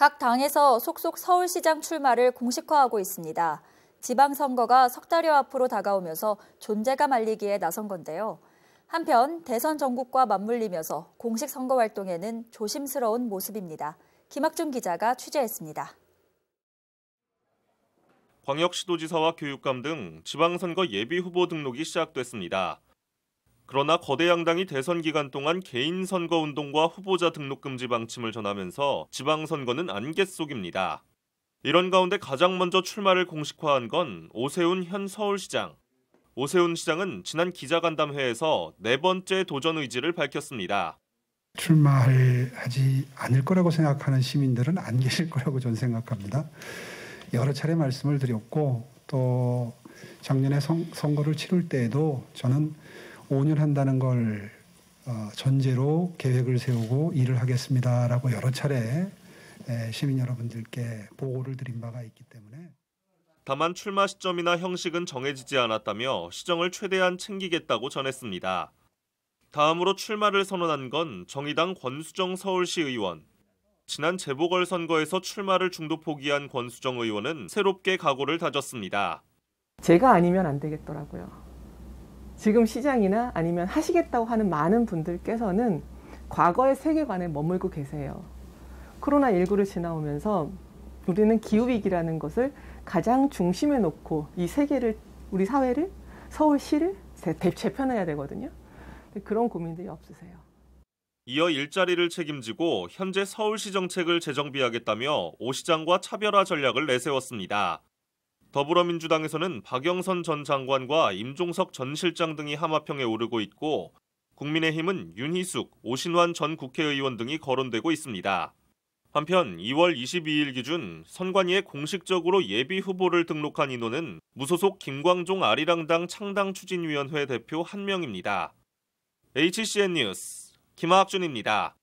각 당에서 속속 서울시장 출마를 공식화하고 있습니다. 지방선거가 석 달여 앞으로 다가오면서 존재감 알리기에 나선 건데요. 한편 대선 전국과 맞물리면서 공식 선거 활동에는 조심스러운 모습입니다. 김학준 기자가 취재했습니다. 광역시도지사와 교육감 등 지방선거 예비 후보 등록이 시작됐습니다. 그러나 거대 양당이 대선 기간 동안 개인 선거 운동과 후보자 등록 금지 방침을 전하면서 지방 선거는 안갯 속입니다. 이런 가운데 가장 먼저 출마를 공식화한 건 오세훈 현 서울시장. 오세훈 시장은 지난 기자간담회에서 네 번째 도전 의지를 밝혔습니다. 출마하지 않을 거라고 생각하는 시민들은 안 계실 거라고 저는 생각합니다. 여러 차례 말씀을 드렸고 또 작년에 선, 선거를 치를 때에도 저는 5년 한다는 걸 어, 전제로 계획을 세우고 일을 하겠습니다라고 여러 차례 시민 여러분들께 보고를 드린 바가 있기 때문에 다만 출마 시점이나 형식은 정해지지 않았다며 시정을 최대한 챙기겠다고 전했습니다. 다음으로 출마를 선언한 건 정의당 권수정 서울시 의원. 지난 재보궐선거에서 출마를 중도 포기한 권수정 의원은 새롭게 각오를 다졌습니다. 제가 아니면 안 되겠더라고요. 지금 시장이나 아니면 하시겠다고 하는 많은 분들께서는 과거의 세계관에 머물고 계세요. 코로나19를 지나오면서 우리는 기후위기라는 것을 가장 중심에 놓고 이 세계를, 우리 사회를, 서울시를 재편해야 되거든요. 그런 고민들이 없으세요. 이어 일자리를 책임지고 현재 서울시 정책을 재정비하겠다며 오 시장과 차별화 전략을 내세웠습니다. 더불어민주당에서는 박영선 전 장관과 임종석 전 실장 등이 하마평에 오르고 있고 국민의힘은 윤희숙, 오신환 전 국회의원 등이 거론되고 있습니다. 한편 2월 22일 기준 선관위에 공식적으로 예비 후보를 등록한 인원은 무소속 김광종 아리랑당 창당 추진위원회 대표 1명입니다. HCN 뉴스 김학준입니다.